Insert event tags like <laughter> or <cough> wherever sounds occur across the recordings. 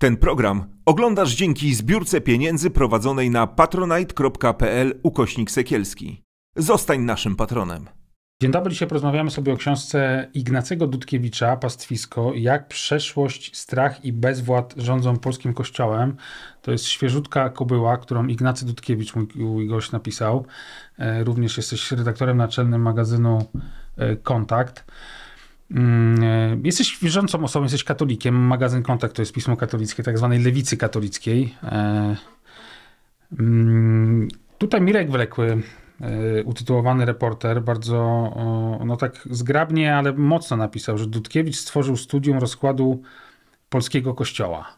Ten program oglądasz dzięki zbiórce pieniędzy prowadzonej na patronite.pl ukośnik sekielski. Zostań naszym patronem. Dzień dobry, dzisiaj porozmawiamy sobie o książce Ignacego Dudkiewicza, Pastwisko, jak przeszłość, strach i bezwład rządzą polskim kościołem. To jest świeżutka kobyła, którą Ignacy Dudkiewicz, mój, mój gość, napisał. E, również jesteś redaktorem naczelnym magazynu e, Kontakt. Mm, e, jesteś wierzącą osobą, jesteś katolikiem. Magazyn Kontakt to jest pismo katolickie, tak zwanej lewicy katolickiej. E, mm, tutaj Mirek Wlekły, e, utytułowany reporter, bardzo, no tak zgrabnie, ale mocno napisał, że Dudkiewicz stworzył studium rozkładu polskiego kościoła.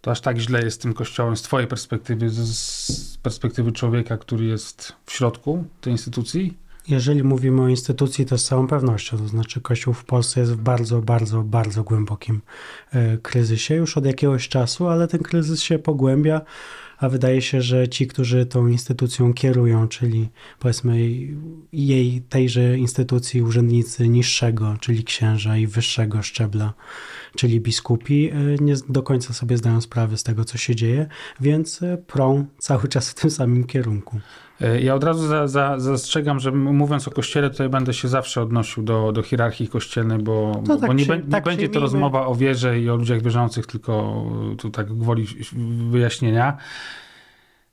To aż tak źle jest z tym kościołem z twojej perspektywy, z perspektywy człowieka, który jest w środku tej instytucji? Jeżeli mówimy o instytucji, to z całą pewnością, to znaczy Kościół w Polsce jest w bardzo, bardzo, bardzo głębokim e, kryzysie już od jakiegoś czasu, ale ten kryzys się pogłębia, a wydaje się, że ci, którzy tą instytucją kierują, czyli powiedzmy jej, tejże instytucji urzędnicy niższego, czyli księża i wyższego szczebla, czyli biskupi, e, nie do końca sobie zdają sprawy z tego, co się dzieje, więc e, prą cały czas w tym samym kierunku. E, ja od razu za, za, zastrzegam, że mówiąc o kościele, tutaj będę się zawsze odnosił do, do hierarchii kościelnej, bo, no tak, bo nie, nie tak będzie to rozmowa o wierze i o ludziach wierzących, tylko tu tak gwoli wyjaśnienia.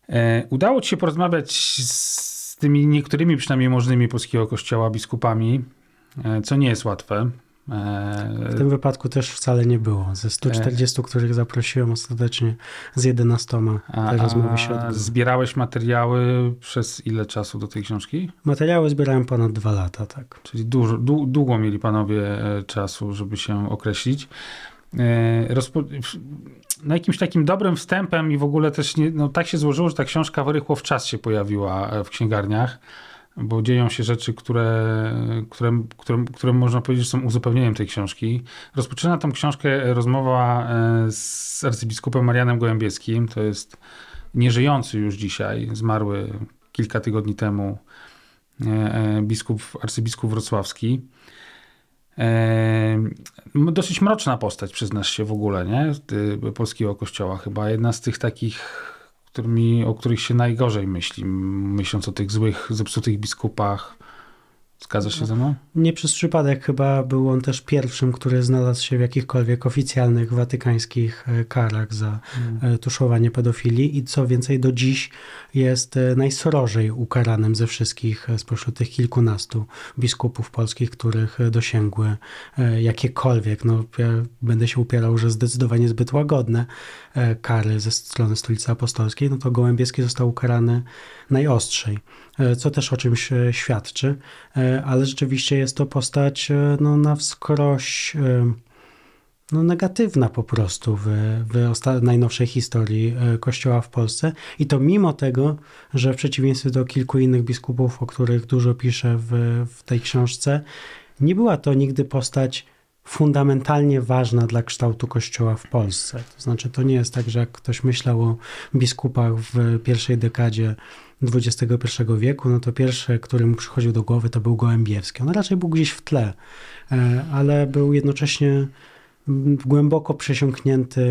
E, udało ci się porozmawiać z tymi niektórymi przynajmniej możnymi polskiego kościoła biskupami, e, co nie jest łatwe. E, w tym wypadku też wcale nie było. Ze 140, e. których zaprosiłem ostatecznie, z 11 te rozmowy się odbyły. Zbierałeś materiały przez ile czasu do tej książki? Materiały zbierałem ponad dwa lata, tak. Czyli dużo, długo mieli panowie e, czasu, żeby się określić. Rozpo... No jakimś takim dobrym wstępem i w ogóle też nie, no tak się złożyło, że ta książka wyrychło w czas się pojawiła w księgarniach bo dzieją się rzeczy, które, które, które, które można powiedzieć są uzupełnieniem tej książki. Rozpoczyna tą książkę rozmowa e, z arcybiskupem Marianem Gołębieskim, to jest nieżyjący już dzisiaj, zmarły kilka tygodni temu e, e, biskup, arcybiskup wrocławski. Dosyć mroczna postać, przyznasz się w ogóle, nie? Polskiego kościoła chyba. Jedna z tych takich którymi, o których się najgorzej myśli, myśląc o tych złych, zepsutych biskupach, Zgadzasz się ze mną? Nie przez przypadek chyba był on też pierwszym, który znalazł się w jakichkolwiek oficjalnych watykańskich e, karach za hmm. E, tuszowanie pedofilii i co więcej do dziś jest e, najsrożej ukaranym ze wszystkich spośród tych kilkunastu biskupów polskich, których dosięgły jakiekolwiek, no ja będę się upierał, że zdecydowanie zbyt łagodne kary ze strony Stolicy Apostolskiej, no to Gołębieski został ukarany najostrzej. E, co też o czymś e, świadczy, e, ale rzeczywiście jest to postać no, na wskroś no, negatywna po prostu w, w najnowszej historii Kościoła w Polsce. I to mimo tego, że w przeciwieństwie do kilku innych biskupów, o których dużo piszę w, w tej książce, nie była to nigdy postać fundamentalnie ważna dla kształtu kościoła w Polsce. To znaczy, to nie jest tak, że jak ktoś myślał o biskupach w pierwszej dekadzie XXI wieku, no to pierwszy, który mu przychodził do głowy, to był Gołębiewski. On raczej był gdzieś w tle, e, ale był jednocześnie głęboko przesiąknięty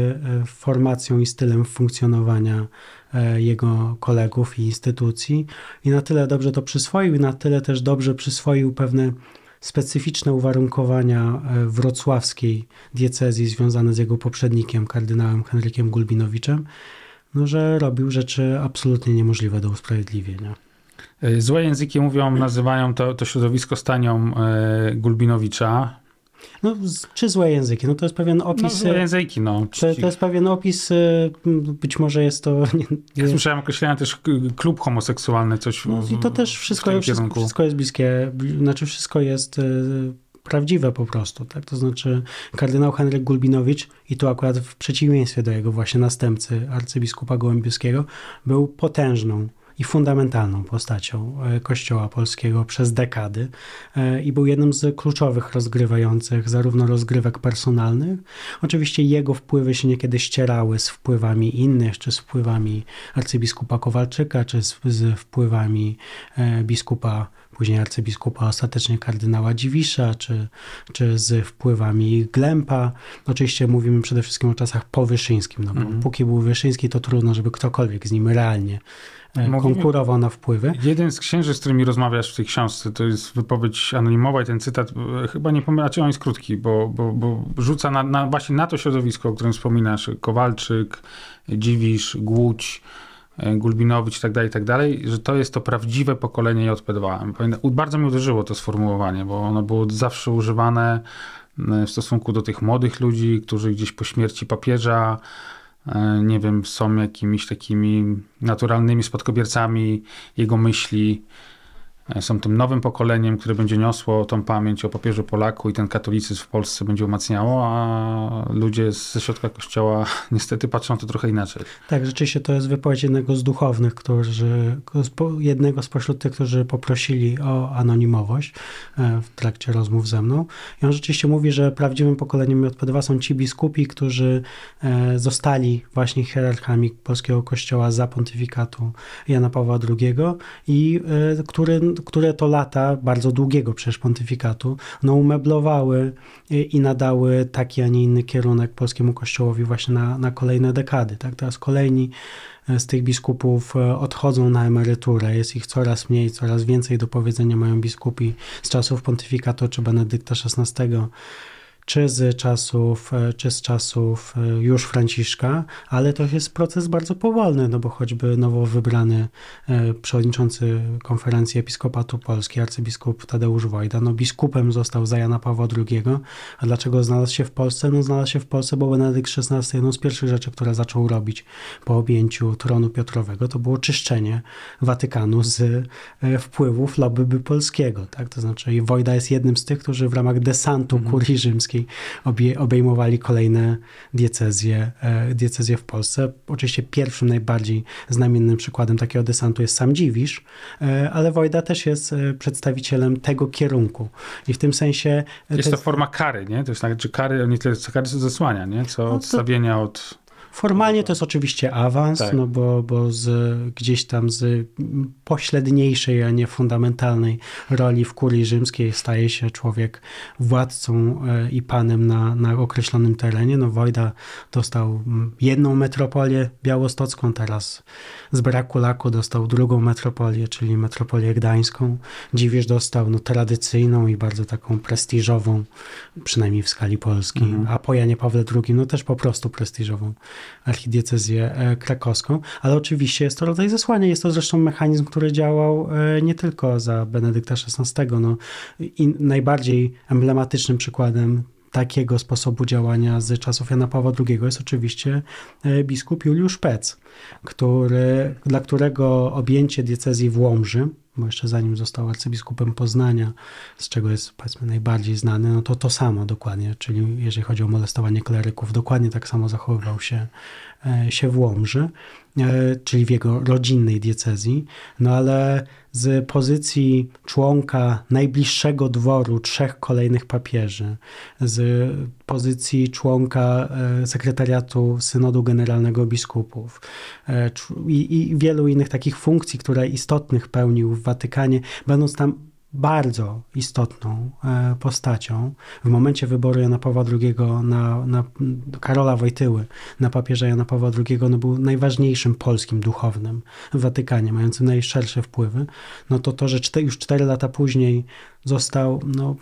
e, formacją i stylem funkcjonowania e, jego kolegów i instytucji i na tyle dobrze to przyswoił i na tyle też dobrze przyswoił pewne specyficzne uwarunkowania e, wrocławskiej diecezji związane z jego poprzednikiem, kardynałem Henrykiem Gulbinowiczem, no, że robił rzeczy absolutnie niemożliwe do usprawiedliwienia. E, złe języki mówią, nazywają to, to środowisko stanią e, Gulbinowicza. No, czy złe języki? No to jest pewien no, opis. No, złe y, języki, no. To, to jest pewien opis, y, być może jest to. <laughs> Nie, ja słyszałem określenia też klub homoseksualny, coś. No, I to też wszystko, wszystko, wszystko jest bliskie, znaczy wszystko jest y, prawdziwe po prostu, tak? To znaczy kardynał Henryk Gulbinowicz i tu akurat w przeciwieństwie do jego właśnie następcy arcybiskupa Gołębiowskiego był potężną i fundamentalną postacią e, Kościoła polskiego przez dekady e, i był jednym z kluczowych rozgrywających zarówno rozgrywek personalnych. Oczywiście jego wpływy się niekiedy ścierały z wpływami innych, czy z wpływami arcybiskupa Kowalczyka, czy z, z wpływami e, biskupa później arcybiskupa ostatecznie kardynała Dziwisza, czy, czy z wpływami Glempa. Oczywiście mówimy przede wszystkim o czasach Powyszyńskim, no bo mm póki był Wyszyński, to trudno, żeby ktokolwiek z nim realnie konkurował tak, na wpływy. Jeden z księży, z którymi rozmawiasz w tej książce, to jest wypowiedź anonimowa i ten cytat, e, chyba nie pamiętam, czy on jest krótki, bo, bo, bo rzuca na, na, właśnie na to środowisko, o którym wspominasz, Kowalczyk, Dziwisz, Głódź, e, Gulbinowicz itd., tak tak dalej. że to jest to prawdziwe pokolenie JP2. bardzo mi uderzyło to sformułowanie, bo ono było zawsze używane e, w stosunku do tych młodych ludzi, którzy gdzieś po śmierci papieża E, nie wiem, są jakimiś takimi naturalnymi spadkobiercami jego myśli, E, są tym nowym pokoleniem, które będzie niosło tą pamięć o papieżu Polaku i ten katolicyzm w Polsce będzie umacniało, a ludzie ze środka kościoła <laughs> niestety patrzą to trochę inaczej. Tak, rzeczywiście to jest wypowiedź jednego z duchownych, którzy, jednego spośród tych, którzy poprosili o anonimowość e, w trakcie rozmów ze mną. I on rzeczywiście mówi, że prawdziwym pokoleniem JP2 są ci biskupi, którzy e, zostali właśnie hierarchami polskiego kościoła za pontyfikatu Jana Pawła II i który które to lata bardzo długiego przecież pontyfikatu, no umeblowały i nadały taki, a nie inny kierunek polskiemu kościołowi właśnie na, na kolejne dekady. Tak? Teraz kolejni e, z tych biskupów e, odchodzą na emeryturę, jest ich coraz mniej, coraz więcej do powiedzenia mają biskupi z czasów pontyfikatu czy Benedykta XVI czy z czasów, e, czy z czasów e, już Franciszka, ale to jest proces bardzo powolny, no bo choćby nowo wybrany e, przewodniczący konferencji Episkopatu Polski, arcybiskup Tadeusz Wojda, no biskupem został za Jana Pawła II, a dlaczego znalazł się w Polsce? No znalazł się w Polsce, bo Benedykt XVI jedną z pierwszych rzeczy, które zaczął robić po objęciu tronu Piotrowego, to było czyszczenie Watykanu z wpływów lobby polskiego, tak? To znaczy Wojda jest jednym z tych, którzy w ramach desantu mhm. kurii rzymskiej Polskiej obejmowali kolejne diecezje, e, diecezje w Polsce. Oczywiście pierwszym, najbardziej znamiennym przykładem takiego desantu jest sam Dziwisz, e, ale Wojda też jest e, przedstawicielem tego kierunku. I w tym sensie... Jest to, jest... forma kary, nie? To jest tak, czy kary, nie tyle co kary, co zasłania, nie? Co no to... odstawienia od Formalnie to jest oczywiście awans, tak. no bo, bo z, gdzieś tam z pośredniejszej, a nie fundamentalnej roli w kurii rzymskiej staje się człowiek władcą e, i panem na, na określonym terenie. No Wojda dostał mm, jedną metropolię białostocką, teraz z braku laku dostał drugą metropolię, czyli metropolię gdańską. Dziwisz dostał no, tradycyjną i bardzo taką prestiżową, przynajmniej w skali Polski, mhm. a po Janie Pawle II no też po prostu prestiżową archidiecezję e, krakowską, ale oczywiście jest to rodzaj zesłania. Jest to zresztą mechanizm, który działał e, nie tylko za Benedykta XVI. No, i najbardziej emblematycznym przykładem takiego sposobu działania z czasów Jana Pawła II jest oczywiście e, biskup Juliusz Pec, który, dla którego objęcie diecezji w Łomży bo jeszcze zanim został arcybiskupem Poznania, z czego jest powiedzmy najbardziej znany, no to to samo dokładnie, czyli jeżeli chodzi o molestowanie kleryków, dokładnie tak samo zachowywał się, e, się w Łomży. E, czyli w jego rodzinnej diecezji, no ale z pozycji członka najbliższego dworu trzech kolejnych papieży, z pozycji członka e, sekretariatu Synodu Generalnego Biskupów e, i, i wielu innych takich funkcji, które istotnych pełnił w Watykanie, będąc tam bardzo istotną e, postacią w momencie wyboru Jana Pawła II na, na Karola Wojtyły na papieża Jana Pawła II, no był najważniejszym polskim duchownym w Watykanie, mającym najszersze wpływy, no to to, że cztery, już cztery lata później został no,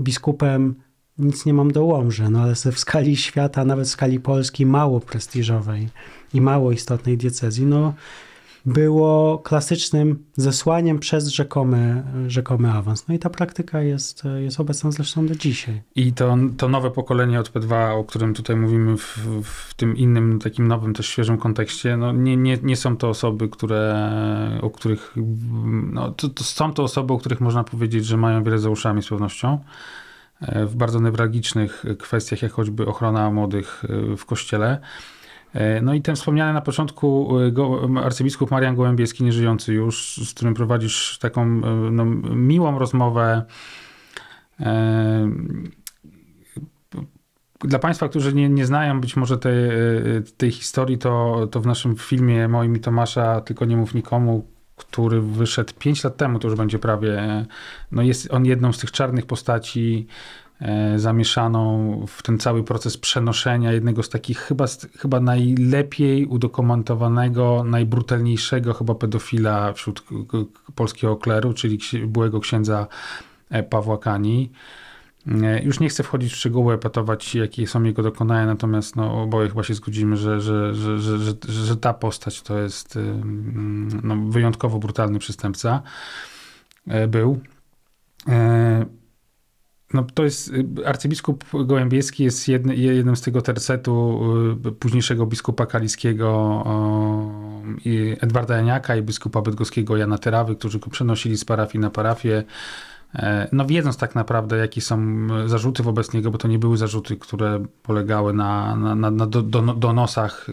biskupem nic nie mam do Łomży, no ale w skali świata, nawet w skali Polski mało prestiżowej i mało istotnej diecezji, no było klasycznym zesłaniem przez rzekomy, rzekomy awans. No i ta praktyka jest, jest obecna zresztą do dzisiaj. I to, to nowe pokolenie od P2, o którym tutaj mówimy w, w tym innym, takim nowym, też świeżym kontekście, no nie, nie, nie są to osoby, które, o których, no to, to są to osoby, o których można powiedzieć, że mają wiele za uszami z pewnością e, w bardzo newralgicznych kwestiach, jak choćby ochrona młodych e, w kościele. E, no i ten wspomniany na początku e, arcybiskup Marian Gołębieski, nieżyjący już, z którym prowadzisz taką e, no, miłą rozmowę. Dla Państwa, którzy nie, nie znają być może tej, tej historii, to, to w naszym filmie moim i Tomasza Tylko nie mów nikomu, który wyszedł 5 lat temu, to już będzie prawie, no jest on jedną z tych czarnych postaci E, zamieszaną w ten cały proces przenoszenia jednego z takich chyba, chyba najlepiej udokumentowanego, najbrutalniejszego chyba pedofila wśród polskiego kleru, czyli byłego księdza e, Pawła Kani. E, już nie chcę wchodzić w szczegóły, epatować jakie są jego dokonania, natomiast no, oboje chyba się zgodzimy, że, że, że, że, że, ta postać to jest no, wyjątkowo brutalny przestępca. Był. No to jest, y, arcybiskup Gołębieski jest jedny, jednym z tego tercetu y, późniejszego biskupa kaliskiego y, Edwarda Janiaka i biskupa bydgoskiego Jana Terawy, którzy go przenosili z parafii na parafię. E, no wiedząc tak naprawdę, jakie są zarzuty wobec niego, bo to nie były zarzuty, które polegały na, na, na, na do, donosach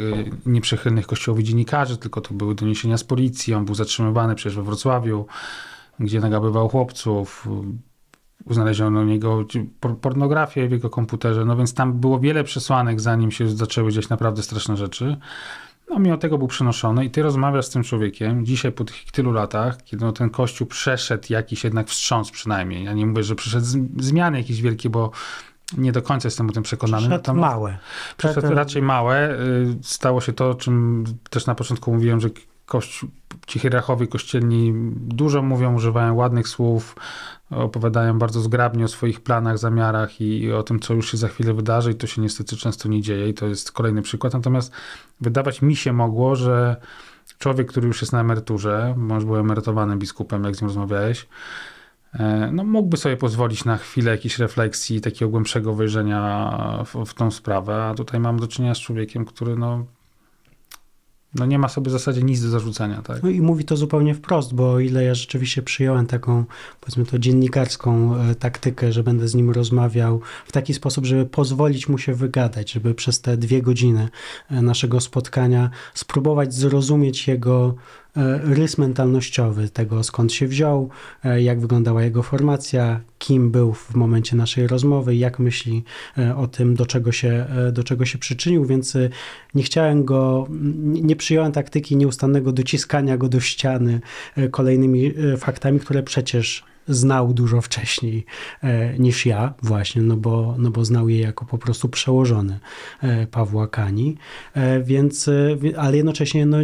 nieprzychylnych kościołowi dziennikarzy, tylko to były doniesienia z policji, on był zatrzymywany przecież we Wrocławiu, gdzie nagabywał chłopców, znaleziono niego pornografię w jego komputerze, no więc tam było wiele przesłanek, zanim się zaczęły dziać naprawdę straszne rzeczy. No mimo tego był przenoszony i ty rozmawiasz z tym człowiekiem dzisiaj po tych tylu latach, kiedy no, ten kościół przeszedł jakiś jednak wstrząs przynajmniej. Ja nie mówię, że przeszedł zmiany jakieś wielkie, bo nie do końca jestem o tym przekonany. Przeszedł małe. Przeszedł raczej małe. Y, stało się to, o czym też na początku mówiłem, że kościół, ci hierarchowie kościelni dużo mówią, używają ładnych słów, opowiadają bardzo zgrabnie o swoich planach, zamiarach i, i, o tym, co już się za chwilę wydarzy, i to się niestety często nie dzieje, i to jest kolejny przykład. Natomiast wydawać mi się mogło, że człowiek, który już jest na emeryturze, może był emerytowanym biskupem, jak z nim rozmawiałeś, e, no, mógłby sobie pozwolić na chwilę jakiejś refleksji, takiego głębszego wejrzenia w, w tą sprawę, a tutaj mam do czynienia z człowiekiem, który no, no nie ma sobie w zasadzie nic do zarzucenia. Tak? No i mówi to zupełnie wprost, bo o ile ja rzeczywiście przyjąłem taką, powiedzmy to, dziennikarską e, taktykę, że będę z nim rozmawiał w taki sposób, żeby pozwolić mu się wygadać, żeby przez te dwie godziny e, naszego spotkania spróbować zrozumieć jego E, rys mentalnościowy tego, skąd się wziął, e, jak wyglądała jego formacja, kim był w momencie naszej rozmowy, jak myśli e, o tym, do czego się, do czego się przyczynił, więc nie chciałem go, nie przyjąłem taktyki nieustannego dociskania go do ściany kolejnymi faktami, które przecież znał dużo wcześniej e, niż ja, właśnie, no bo, no bo znał je jako po prostu przełożony e, Pawła Kani. E, więc, ale jednocześnie, no,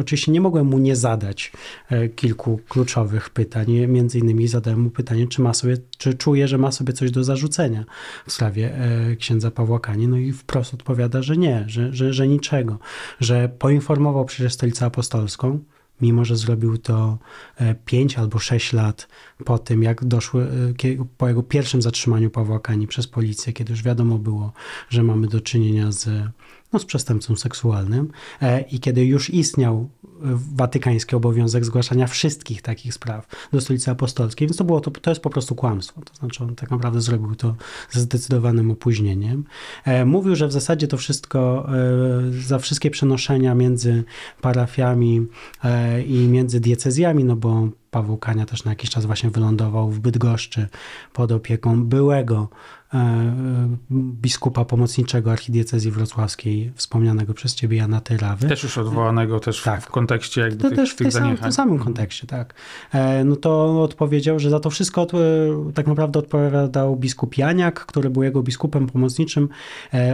oczywiście nie mogłem mu nie zadać kilku kluczowych pytań. Między innymi zadałem mu pytanie, czy ma sobie, czy czuje, że ma sobie coś do zarzucenia w sprawie księdza Pawła Kani. No i wprost odpowiada, że nie, że, że, że niczego, że poinformował przecież stolicę apostolską, mimo że zrobił to 5 e, albo 6 lat po tym, jak doszły, e, po jego pierwszym zatrzymaniu Pawła Kani przez policję, kiedy już wiadomo było, że mamy do czynienia z no, z przestępcą seksualnym e, i kiedy już istniał watykański obowiązek zgłaszania wszystkich takich spraw do stolicy apostolskiej, więc to, było to, to jest po prostu kłamstwo. To znaczy on tak naprawdę zrobił to ze zdecydowanym opóźnieniem. E, mówił, że w zasadzie to wszystko, e, za wszystkie przenoszenia między parafiami i między diecezjami, no bo Paweł Kania też na jakiś czas właśnie wylądował w Bydgoszczy pod opieką byłego e, e, biskupa pomocniczego archidiecezji wrocławskiej, wspomnianego przez ciebie Jana Tyrawy. Też już odwołanego też tak. w kontekście jakby to, tych, też w, tych sam, w tym samym mhm. kontekście, tak. E, no to odpowiedział, że za to wszystko tak naprawdę odpowiadał biskup Janiak, który był jego biskupem pomocniczym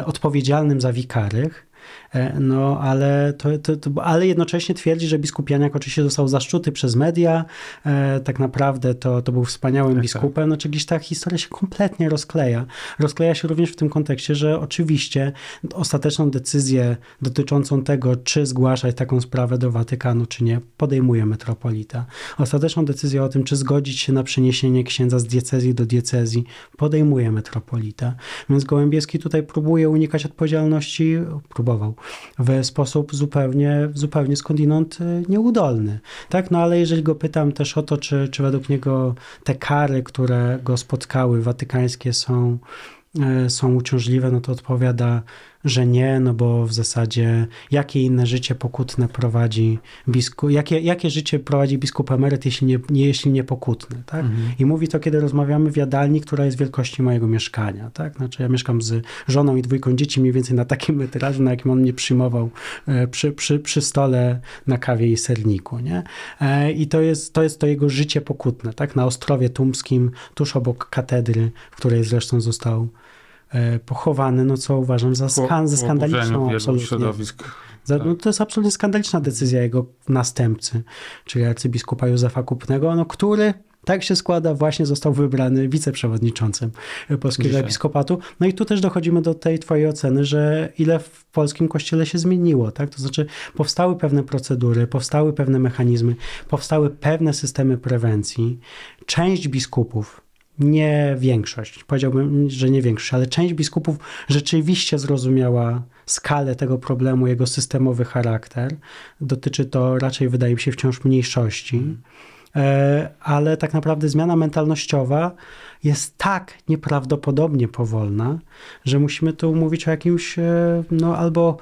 odpowiedzialnym za wikarych E, no, ale, to, to, to, ale jednocześnie twierdzi, że biskup Janiak oczywiście został zaszczuty przez media. E, tak naprawdę to, to był wspaniałym tak, tak. biskupem. Tak. No, znaczy gdzieś ta historia się kompletnie rozkleja. Rozkleja się również w tym kontekście, że oczywiście ostateczną decyzję dotyczącą tego, czy zgłaszać taką sprawę do Watykanu, czy nie, podejmuje metropolita. Ostateczną decyzję o tym, czy zgodzić się na przeniesienie księdza z diecezji do diecezji, podejmuje metropolita. Więc Gołębieski tutaj próbuje unikać odpowiedzialności, próbował zareagował w sposób zupełnie, zupełnie skądinąd y, nieudolny. Tak? No ale jeżeli go pytam też o to, czy, czy według niego te kary, które go spotkały, watykańskie są, y, są uciążliwe, no to odpowiada że nie, no bo w zasadzie jakie inne życie pokutne prowadzi biskup, jakie, jakie życie prowadzi biskup emeryt, jeśli nie, nie, jeśli nie pokutne, tak? Mhm. I mówi to, kiedy rozmawiamy w jadalni, która jest wielkości mojego mieszkania, tak? Znaczy ja mieszkam z żoną i dwójką dzieci mniej więcej na takim metrażu, na jakim on mnie przyjmował e, przy, przy, przy stole na kawie i serniku, nie? E, I to jest, to jest to jego życie pokutne, tak? Na Ostrowie Tumskim, tuż obok katedry, w której zresztą został E, pochowany, no co uważam za, skan za skandaliczną absolutnie. Za, no, to jest absolutnie skandaliczna decyzja jego następcy, czyli arcybiskupa Józefa Kupnego, no, który tak się składa, właśnie został wybrany wiceprzewodniczącym Polskiego Dzisiaj. Episkopatu. No i tu też dochodzimy do tej twojej oceny, że ile w polskim kościele się zmieniło, tak? To znaczy powstały pewne procedury, powstały pewne mechanizmy, powstały pewne systemy prewencji. Część biskupów, nie większość, powiedziałbym, że nie większość, ale część biskupów rzeczywiście zrozumiała skalę tego problemu, jego systemowy charakter. Dotyczy to raczej, wydaje mi się, wciąż mniejszości. Mhm. E, ale tak naprawdę zmiana mentalnościowa jest tak nieprawdopodobnie powolna, że musimy tu mówić o jakimś e, no, albo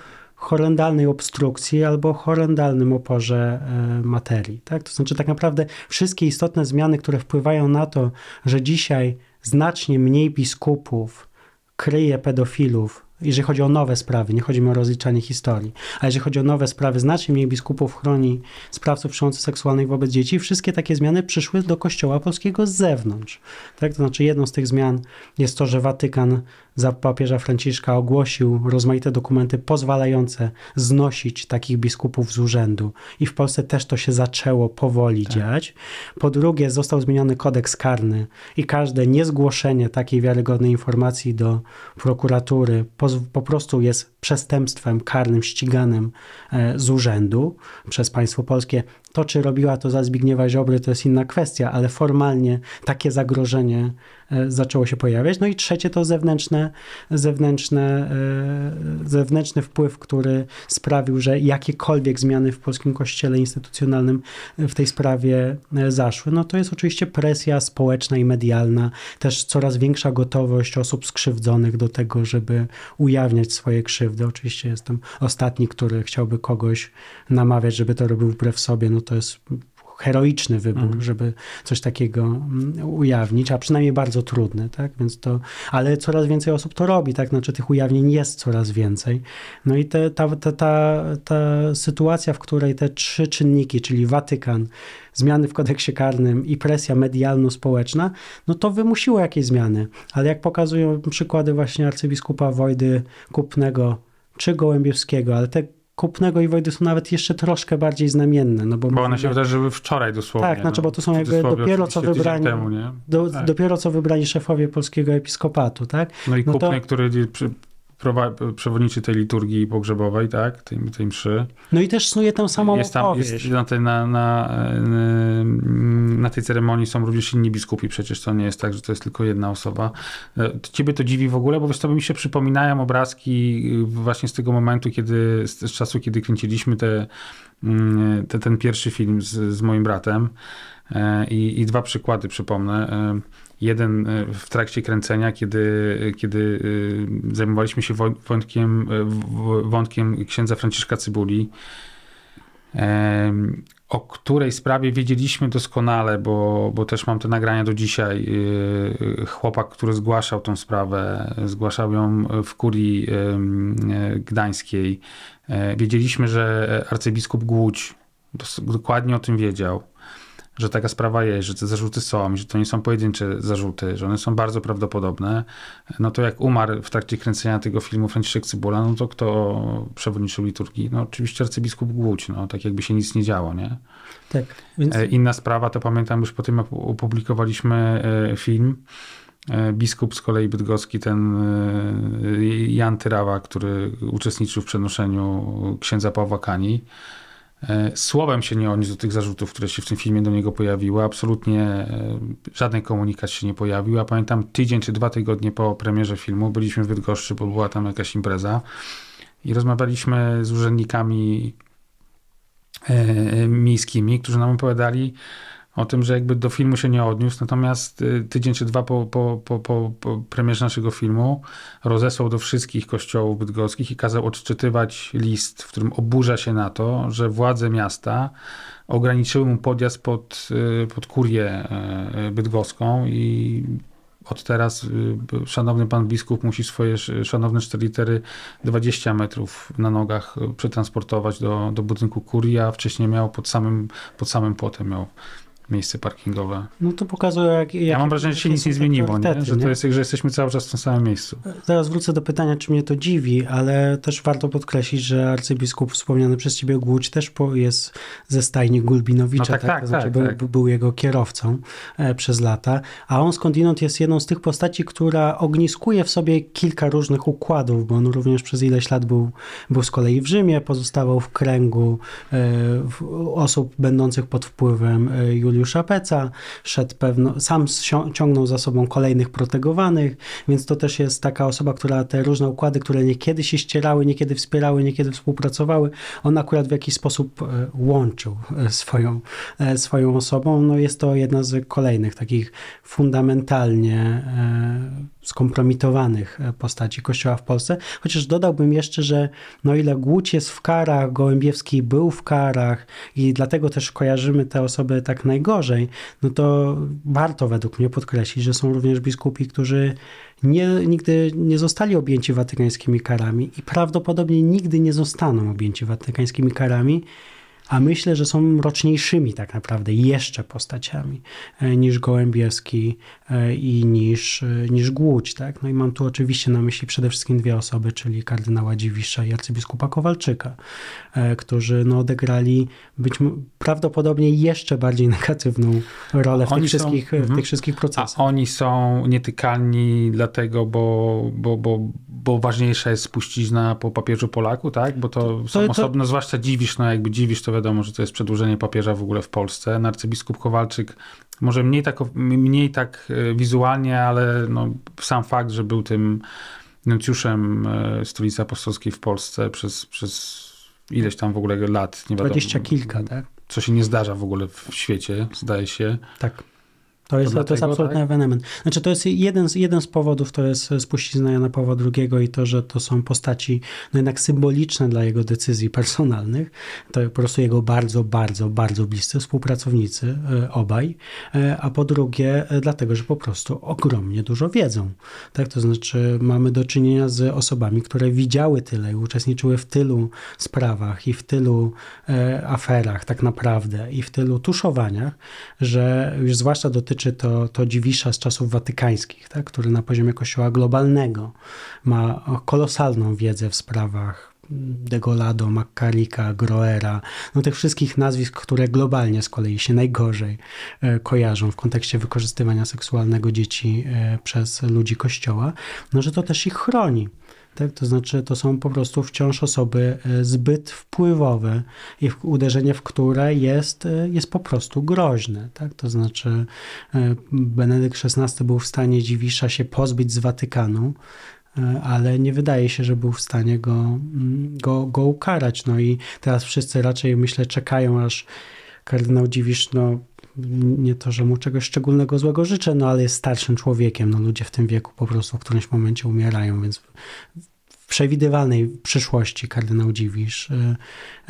horrendalnej obstrukcji albo horrendalnym oporze e, materii. Tak? To znaczy, tak naprawdę wszystkie istotne zmiany, które wpływają na to, że dzisiaj znacznie mniej biskupów kryje pedofilów, jeżeli chodzi o nowe sprawy, nie chodzi mi o rozliczanie historii, a jeżeli chodzi o nowe sprawy, znacznie mniej biskupów chroni sprawców przemocy seksualnej wobec dzieci. Wszystkie takie zmiany przyszły do Kościoła Polskiego z zewnątrz. Tak? To znaczy jedną z tych zmian jest to, że Watykan za papieża Franciszka ogłosił rozmaite dokumenty pozwalające znosić takich biskupów z urzędu. I w Polsce też to się zaczęło powoli tak. dziać. Po drugie, został zmieniony kodeks karny i każde niezgłoszenie takiej wiarygodnej informacji do prokuratury po, po prostu jest przestępstwem karnym, ściganym e, z urzędu przez państwo polskie. To, czy robiła to za Zbigniewa Ziobry, to jest inna kwestia, ale formalnie takie zagrożenie e, zaczęło się pojawiać. No i trzecie to zewnętrzne, zewnętrzne, e, zewnętrzny wpływ, który sprawił, że jakiekolwiek zmiany w polskim kościele instytucjonalnym e, w tej sprawie zaszły. No to jest oczywiście presja społeczna i medialna, też coraz większa gotowość osób skrzywdzonych do tego, żeby ujawniać swoje krzywdy. Oczywiście jestem ostatni, który chciałby kogoś namawiać, żeby to robił wbrew sobie. No to jest heroiczny wybór, mhm. żeby coś takiego mm, ujawnić, a przynajmniej bardzo trudny, tak? Więc to, ale coraz więcej osób to robi, tak? Znaczy tych ujawnień jest coraz więcej. No i te, ta, ta, ta, ta sytuacja, w której te trzy czynniki, czyli Watykan, zmiany w kodeksie karnym i presja medialno-społeczna, no to wymusiło jakieś zmiany. Ale jak pokazują przykłady właśnie arcybiskupa Wojdy Kupnego czy Gołębiewskiego, ale te Kupnego i Wojdy są nawet jeszcze troszkę bardziej znamienne. No bo, bo one się wydarzyły wczoraj dosłownie. Tak, no, znaczy, bo no. to są jakby dopiero co wybrani, temu, do, tak. dopiero co wybrani szefowie polskiego episkopatu, tak? No i no Kupny, to... który przewodniczy tej liturgii pogrzebowej, tak, tej, tej mszy. No i też snuje tę samą jest tam, opowieść. Jest na, tej, na, na, na, tej ceremonii są również inni biskupi, przecież to nie jest tak, że to jest tylko jedna osoba. E, ciebie to dziwi w ogóle, bo wiesz, to mi się przypominają obrazki y, właśnie z tego momentu, kiedy, z, czasu, kiedy kręciliśmy te, mm, te ten pierwszy film z, z moim bratem. E, I, I, dwa przykłady przypomnę. E, Jeden e, w trakcie kręcenia, kiedy, e, kiedy e, zajmowaliśmy się wątkiem, wątkiem księdza Franciszka Cybuli, o której sprawie wiedzieliśmy doskonale, bo, bo też mam te nagrania do dzisiaj. Chłopak, który zgłaszał tą sprawę, zgłaszał ją w kurii gdańskiej. Wiedzieliśmy, że arcybiskup Głódź dokładnie o tym wiedział że taka sprawa jest, że te zarzuty są, że to nie są pojedyncze zarzuty, że one są bardzo prawdopodobne, no to jak umarł w trakcie kręcenia tego filmu Franciszek Cybula, no to kto przewodniczył liturgii? No oczywiście arcybiskup Głódź, no tak jakby się nic nie działo, nie? Tak. Więc... E, inna sprawa, to pamiętam już po tym jak opublikowaliśmy e, film, e, Biskup z kolei bydgoski, ten Jan Tyrawa, który uczestniczył w przenoszeniu księdza Pawła Kani, E, słowem się nie odniósł do tych zarzutów, które się w tym filmie do niego pojawiły. Absolutnie e, żaden komunikat się nie pojawił. A pamiętam tydzień czy dwa tygodnie po premierze filmu byliśmy w Wydgoszczy, bo była tam jakaś impreza i rozmawialiśmy z urzędnikami e, miejskimi, którzy nam opowiadali o tym, że jakby do filmu się nie odniósł, natomiast y, tydzień czy dwa po, po, po, po, premierze naszego filmu rozesłał do wszystkich kościołów bydgoskich i kazał odczytywać list, w którym oburza się na to, że władze miasta ograniczyły mu podjazd pod, y, pod kurię y, bydgoską i od teraz szanowny pan biskup musi swoje szanowne 4 litery 20 metrów na nogach przetransportować do, do budynku kurii, a wcześniej miał pod samym, pod samym płotem miał miejsce parkingowe. No to pokazuje, jak. jak ja mam wrażenie, że się nic nie zmieniło, nie? Że, to jest, tak, że jesteśmy cały czas w tym samym miejscu. Zaraz wrócę do pytania, czy mnie to dziwi, ale też warto podkreślić, że arcybiskup wspomniany przez ciebie Głódź też jest ze stajni Gulbinowicza, no tak, tak, tak, to znaczy tak, był, tak. był, jego kierowcą e, przez lata, a on skądinąd jest jedną z tych postaci, która ogniskuje w sobie kilka różnych układów, bo on również przez ileś lat był, był z kolei w Rzymie, pozostawał w kręgu e, w osób będących pod wpływem Juliusza e, Juliusza Peca, szedł pewno, sam ciągnął za sobą kolejnych protegowanych, więc to też jest taka osoba, która te różne układy, które niekiedy się ścierały, niekiedy wspierały, niekiedy współpracowały, on akurat w jakiś sposób e, łączył e, swoją, e, swoją osobą. No jest to jedna z kolejnych takich fundamentalnie skompromitowanych e, postaci Kościoła w Polsce. Chociaż dodałbym jeszcze, że no ile Głódź jest w karach, Gołębiewski był w karach i dlatego też kojarzymy te osoby tak najgorzej, no to warto według mnie podkreślić, że są również biskupi, którzy nie, nigdy nie zostali objęci watykańskimi karami i prawdopodobnie nigdy nie zostaną objęci watykańskimi karami, a myślę, że są roczniejszymi tak naprawdę jeszcze postaciami e, niż Gołębieski e, i niż, e, niż Głódź. Tak? No i mam tu oczywiście na myśli przede wszystkim dwie osoby, czyli kardynała Dziwisza i arcybiskupa Kowalczyka, którzy no, odegrali być prawdopodobnie jeszcze bardziej <laughs> negatywną rolę w tych, są, wszystkich, w mhm. tych wszystkich procesach. A oni są nietykalni dlatego, bo, bo, bo, bo ważniejsza jest spuścizna po papieżu Polaku, tak? Bo to, to są to, to... zwłaszcza Dziwisz, no jakby Dziwisz to wiadomo, że to jest przedłużenie papieża w ogóle w Polsce. Narcybiskup Kowalczyk może mniej tak, mniej tak e, wizualnie, ale no, sam fakt, że był tym nuncjuszem e, stolicy apostolskiej w Polsce przez, przez ileś tam w ogóle lat, nie wiadomo. Dwadzieścia kilka, tak? Co się nie zdarza w ogóle w świecie, zdaje się. Tak. To jest, to, dlatego, to jest absolutny tak? ewenement. Znaczy, to jest jeden z, jeden z powodów, to jest spuścizna Jana Pawła II i to, że to są postaci no jednak symboliczne dla jego decyzji personalnych. To po prostu jego bardzo, bardzo, bardzo bliscy współpracownicy, e, obaj. E, a po drugie, e, dlatego, że po prostu ogromnie dużo wiedzą. Tak, to znaczy, mamy do czynienia z osobami, które widziały tyle i uczestniczyły w tylu sprawach i w tylu aferach, tak naprawdę, i w tylu tuszowaniach, że już zwłaszcza dotyczy dotyczy to, to dziwisza z czasów watykańskich, tak? który na poziomie kościoła globalnego ma kolosalną wiedzę w sprawach Degolado, Maccarika, Groera, no tych wszystkich nazwisk, które globalnie z kolei się najgorzej e, kojarzą w kontekście wykorzystywania seksualnego dzieci e, przez ludzi kościoła, no że to też ich chroni tak? To znaczy, to są po prostu wciąż osoby e, zbyt wpływowe i uderzenie w które jest, e, jest po prostu groźne. Tak? To znaczy, e, Benedykt XVI był w stanie Dziwisza się pozbyć z Watykanu, ale nie wydaje się, że był w stanie go, mm, go, go ukarać. No i teraz wszyscy raczej, myślę, czekają aż kardynał Dziwisz no, nie to, że mu czegoś szczególnego złego życzę, no ale jest starszym człowiekiem. No ludzie w tym wieku po prostu w którymś momencie umierają, więc w przewidywalnej przyszłości kardynał Dziwisz y,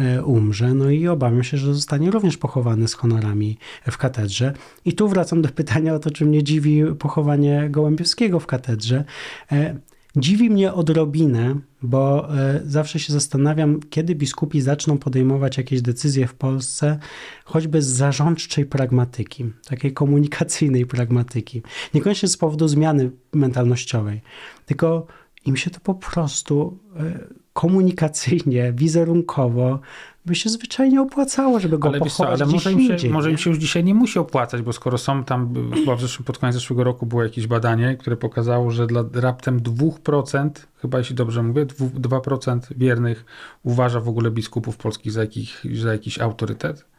y, umrze. No i obawiam się, że zostanie również pochowany z honorami w katedrze. I tu wracam do pytania o to, czy mnie dziwi pochowanie Gołębiowskiego w katedrze. E, Dziwi mnie odrobinę, bo e, zawsze się zastanawiam, kiedy biskupi zaczną podejmować jakieś decyzje w Polsce, choćby z zarządczej pragmatyki, takiej komunikacyjnej pragmatyki. Niekoniecznie z powodu zmiany mentalnościowej, tylko im się to po prostu e, komunikacyjnie, wizerunkowo by się zwyczajnie opłacało, żeby go ale pochować co, Ale może im, się, indziej, może im się już dzisiaj nie musi opłacać, bo skoro są tam, chyba w zeszłym, pod koniec zeszłego roku było jakieś badanie, które pokazało, że dla raptem 2%, chyba jeśli dobrze mówię, 2% wiernych uważa w ogóle biskupów polskich za, jakich, za jakiś autorytet.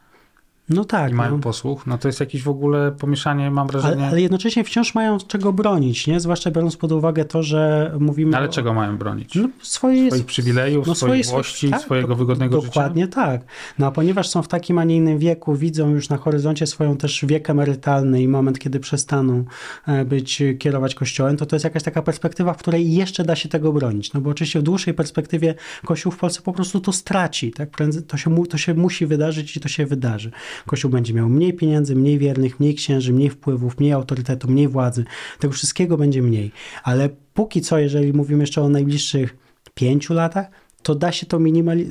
No tak. mają no. posłuch. No to jest jakieś w ogóle pomieszanie, mam wrażenie. Ale, ale, jednocześnie wciąż mają czego bronić, nie? Zwłaszcza biorąc pod uwagę to, że mówimy. No ale o... czego mają bronić? No, swoje... Swoich przywilejów, no, swojej włości, tak, swojego do, wygodnego dokładnie życia. Dokładnie tak. No a ponieważ są w takim, a nie innym wieku, widzą już na horyzoncie swoją też wiek emerytalny i moment, kiedy przestaną e, być, kierować kościołem, to to jest jakaś taka perspektywa, w której jeszcze da się tego bronić. No bo oczywiście w dłuższej perspektywie kościół w Polsce po prostu to straci, tak? To się, mu, to się musi wydarzyć i to się wydarzy. Kościół będzie miał mniej pieniędzy, mniej wiernych, mniej księży, mniej wpływów, mniej autorytetu, mniej władzy. Tego wszystkiego będzie mniej. Ale póki co, jeżeli mówimy jeszcze o najbliższych pięciu latach, to da się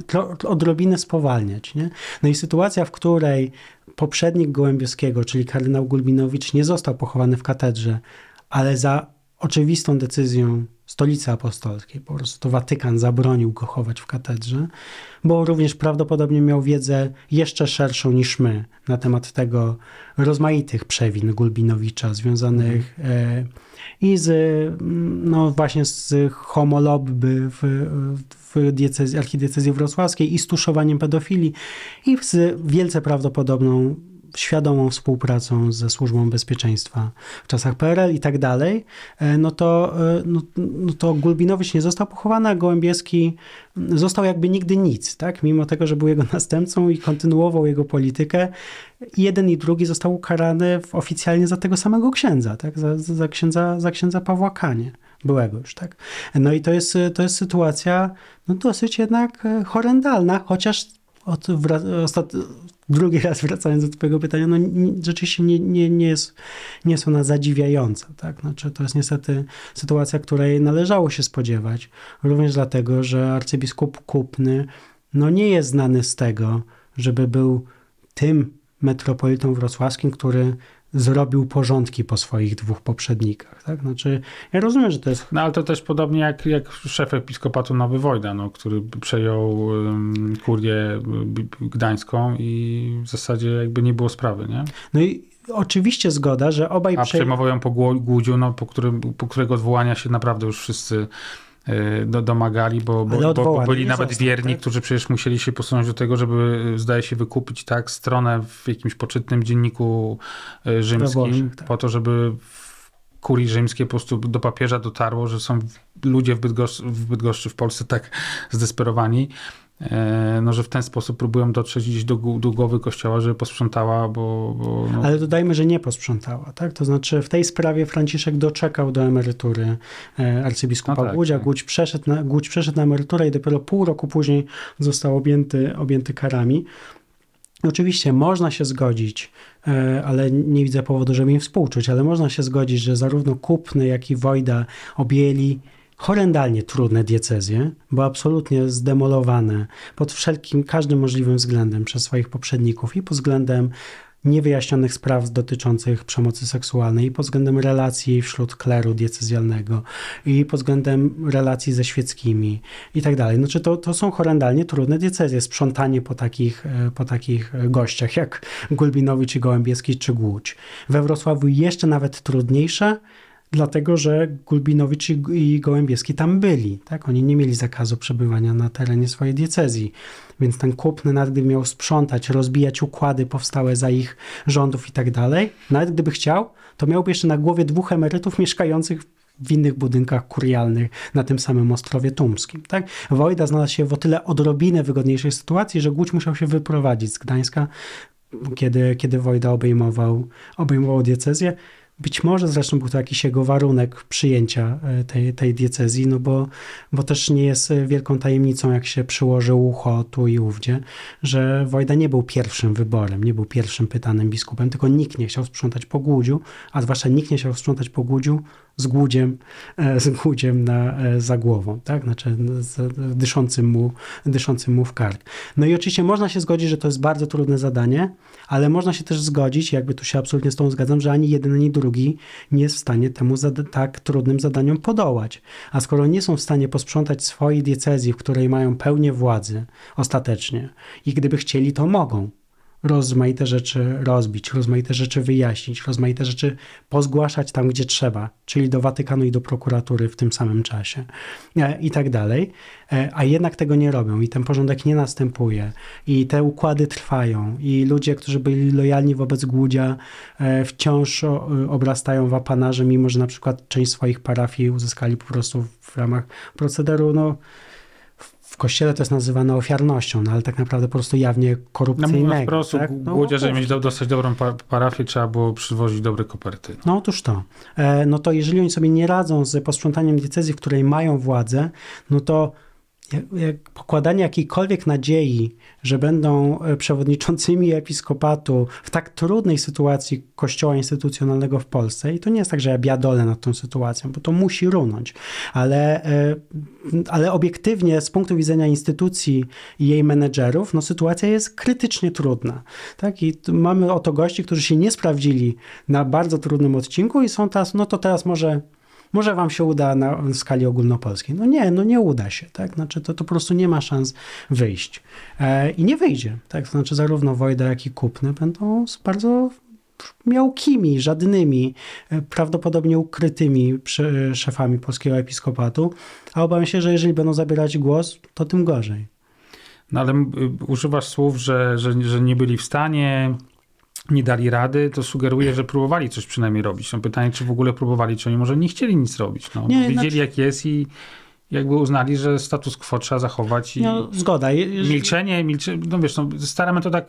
to odrobinę spowalniać. Nie? No i sytuacja, w której poprzednik Gołębiowskiego, czyli kardynał Gulbinowicz, nie został pochowany w katedrze, ale za oczywistą decyzją stolicy apostolskiej. Po prostu Watykan zabronił go chować w katedrze, bo również prawdopodobnie miał wiedzę jeszcze szerszą niż my na temat tego rozmaitych przewin Gulbinowicza związanych mhm. e, i z, mm, no właśnie z homolobby w, w diecezji, archidiecezji wrocławskiej i z tuszowaniem pedofilii i z wielce prawdopodobną świadomą współpracą ze służbą bezpieczeństwa w czasach PRL i tak dalej, e, no to, e, no, no to Gulbinowicz nie został pochowany, a Gołębieski mm, został jakby nigdy nic, tak? Mimo tego, że był jego <laughs> następcą i kontynuował jego politykę, jeden i drugi został ukarany oficjalnie za tego samego księdza, tak? Za, za, księdza, za księdza Pawła Kanie byłego już, tak? No i to jest, to jest sytuacja no dosyć jednak e, horrendalna, chociaż od, drugi raz wracając do Twojego pytania, no rzeczywiście nie, nie, nie, jest, nie jest ona zadziwiająca. Tak? Znaczy, to jest niestety sytuacja, której należało się spodziewać, również dlatego, że arcybiskup Kupny no, nie jest znany z tego, żeby był tym metropolitą wrocławskim, który zrobił porządki po swoich dwóch poprzednikach. Tak? Znaczy, ja rozumiem, że to jest. No ale to też podobnie jak, jak szef episkopatu Nowy Wojda, no, który przejął um, kurię y, gdańską i w zasadzie jakby nie było sprawy, nie? No i oczywiście zgoda, że obaj... A przejmował ją po Głudziu, no, po, którym, po którego odwołania się naprawdę już wszyscy Y, do, domagali, bo, bo, bo, byli nawet został, wierni, tak? którzy przecież musieli się posunąć do tego, żeby, zdaje się, wykupić tak stronę w jakimś poczytnym dzienniku y, rzymskim, tak. po to, żeby kurii rzymskiej po prostu do papieża dotarło, że są ludzie w, Bydgosz w Bydgoszczy, w Polsce tak <laughs> zdesperowani, E, no, że w ten sposób próbują dotrzeć gdzieś do, do głowy kościoła, żeby posprzątała, bo... bo no. Ale dodajmy, że nie posprzątała, tak? To znaczy w tej sprawie Franciszek doczekał do emerytury e, arcybiskupa no tak, tak. przeszedł, na, przeszedł na emeryturę i dopiero pół roku później został objęty, objęty karami. Oczywiście można się zgodzić, e, ale nie widzę powodu, żeby im współczuć, ale można się zgodzić, że zarówno Kupny, jak i Wojda objęli horrendalnie trudne diecezje, bo absolutnie zdemolowane pod wszelkim, każdym możliwym względem przez swoich poprzedników i pod względem niewyjaśnionych spraw dotyczących przemocy seksualnej i pod względem relacji wśród kleru diecezjalnego i pod względem relacji ze świeckimi i tak dalej. Znaczy to, to są horrendalnie trudne diecezje, sprzątanie po takich, e, po takich e, gościach jak Gulbinowicz i Gołębieski czy Głódź. We Wrocławiu jeszcze nawet trudniejsze, dlatego że Gulbinowicz i, Gołębieski tam byli. Tak? Oni nie mieli zakazu przebywania na terenie swojej diecezji, więc ten kupny nawet gdyby miał sprzątać, rozbijać układy powstałe za ich rządów i tak dalej, nawet gdyby chciał, to miałby jeszcze na głowie dwóch emerytów mieszkających w innych budynkach kurialnych na tym samym Ostrowie Tumskim. Tak? Wojda znalazł się w o tyle odrobinę wygodniejszej sytuacji, że Głódź musiał się wyprowadzić z Gdańska, kiedy, kiedy Wojda obejmował, obejmował diecezję. Być może zresztą był to jakiś jego warunek przyjęcia e, tej, tej diecezji, no bo, bo też nie jest wielką tajemnicą, jak się przyłożył ucho tu i ówdzie, że Wojda nie był pierwszym wyborem, nie był pierwszym pytanym biskupem, tylko nikt nie chciał sprzątać po Głudziu, a zwłaszcza nikt nie chciał sprzątać po Głudziu z głudziem, e, z głudziem na, e, za głową, tak? Znaczy z, dyszącym, mu, dyszącym mu w kark. No i oczywiście można się zgodzić, że to jest bardzo trudne zadanie, ale można się też zgodzić, jakby tu się absolutnie z tą zgadzam, że ani jeden, ani drugi nie jest w stanie temu tak trudnym zadaniom podołać. A skoro nie są w stanie posprzątać swojej diecezji, w której mają pełnię władzy ostatecznie i gdyby chcieli, to mogą rozmaite rzeczy rozbić, rozmaite rzeczy wyjaśnić, rozmaite rzeczy pozgłaszać tam, gdzie trzeba, czyli do Watykanu i do prokuratury w tym samym czasie e, i tak dalej. E, a jednak tego nie robią i ten porządek nie następuje i te układy trwają i ludzie, którzy byli lojalni wobec Głudzia e, wciąż obrastają w wapanarze, mimo że na przykład część swoich parafii uzyskali po prostu w ramach procederu, no w kościele to jest nazywane ofiarnością, no ale tak naprawdę po prostu jawnie no, korupcyjnego. Tak? No, po prostu tak? no, głodzie, żeby mieć do, no. dostać dobrą parafię, trzeba było przywozić dobre koperty. No otóż to. E, no to jeżeli oni sobie nie radzą z posprzątaniem diecezji, w której mają władzę, no to jak pokładanie jakiejkolwiek nadziei, że będą e, przewodniczącymi episkopatu w tak trudnej sytuacji kościoła instytucjonalnego w Polsce, i to nie jest tak, że ja biadolę nad tą sytuacją, bo to musi runąć, ale, e, ale obiektywnie z punktu widzenia instytucji i jej menedżerów, no sytuacja jest krytycznie trudna. Tak? I mamy oto gości, którzy się nie sprawdzili na bardzo trudnym odcinku i są teraz, no to teraz może może wam się uda na skali ogólnopolskiej. No nie, no nie uda się, tak? Znaczy to, to po prostu nie ma szans wyjść. E, I nie wyjdzie, tak? Znaczy zarówno Wojda, jak i Kupny będą bardzo miałkimi, żadnymi, e, prawdopodobnie ukrytymi szefami polskiego episkopatu, a obawiam się, że jeżeli będą zabierać głos, to tym gorzej. No ale używasz słów, że, że, że nie byli w stanie, nie dali rady, to sugeruje, że próbowali coś przynajmniej robić. No pytanie, czy w ogóle próbowali, czy oni może nie chcieli nic robić. No, nie, wiedzieli znaczy... jak jest i jakby uznali, że status quo trzeba zachować. I no, zgoda. Milczenie, milczenie, no wiesz, no, stara metoda y,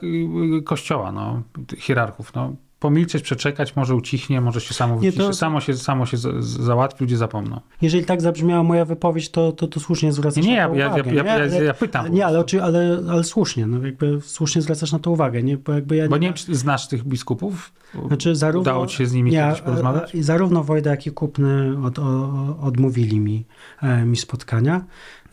y, kościoła, no, hierarchów, no, pomilczeć, przeczekać, może ucichnie, może się samo wyciszy, to... samo się, samo się załatwi, ludzie zapomną. Jeżeli tak zabrzmiała moja wypowiedź, to, to, to słusznie zwracasz nie, na to ja, uwagę. Nie, ja, ja, ja, ja, pytam. Nie, ale, ale, ale słusznie, no jakby słusznie zwracasz na to uwagę. Nie? Bo, jakby ja, Bo nie czy znasz tych biskupów? Znaczy, zarówno, Udało ci się z nimi nie, kiedyś porozmawiać? E, zarówno Wojda, jak i Kupny od, odmówili mi, e, mi spotkania,